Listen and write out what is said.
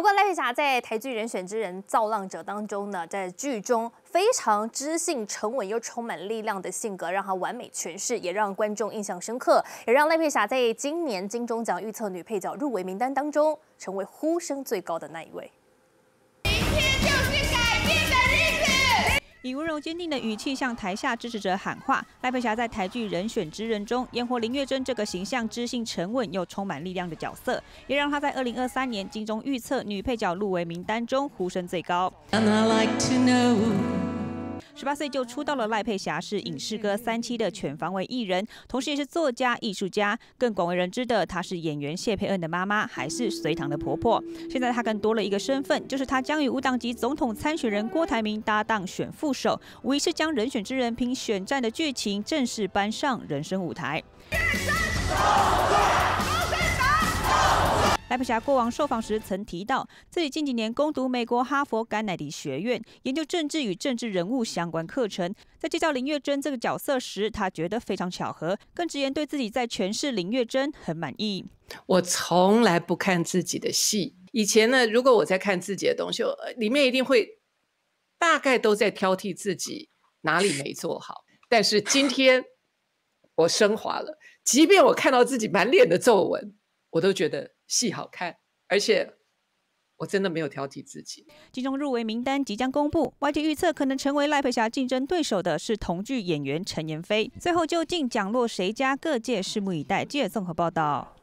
过赖佩霞在台剧《人选之人》《造浪者》当中呢，在剧中非常知性、沉稳又充满力量的性格，让她完美诠释，也让观众印象深刻，也让赖佩霞在今年金钟奖预测女配角入围名单当中，成为呼声最高的那一位。以温柔坚定的语气向台下支持者喊话。赖佩霞在台剧人选之人中，演活林月珍这个形象，知性沉稳又充满力量的角色，也让她在二零二三年金钟预测女配角入围名单中呼声最高。十八岁就出道了，赖佩霞是影视歌三期的全方位艺人，同时也是作家、艺术家。更广为人知的，她是演员谢佩恩的妈妈，还是隋唐的婆婆。现在她更多了一个身份，就是她将与无党籍总统参选人郭台铭搭档选副手，无疑是将人选之人凭选战的剧情正式搬上人生舞台。白普霞过往受访时曾提到，自己近几年攻读美国哈佛甘乃迪学院研究政治与政治人物相关课程。在介绍林月珍这个角色时，他觉得非常巧合，更直言对自己在诠释林月珍很满意。我从来不看自己的戏，以前呢，如果我在看自己的东西，里面一定会大概都在挑剔自己哪里没做好。但是今天我升华了，即便我看到自己满脸的皱纹。我都觉得戏好看，而且我真的没有挑剔自己。其中入围名单即将公布，外界预测可能成为赖佩霞竞争对手的是同剧演员陈妍霏。最后究竟奖落谁家，各界拭目以待。记者综合报道。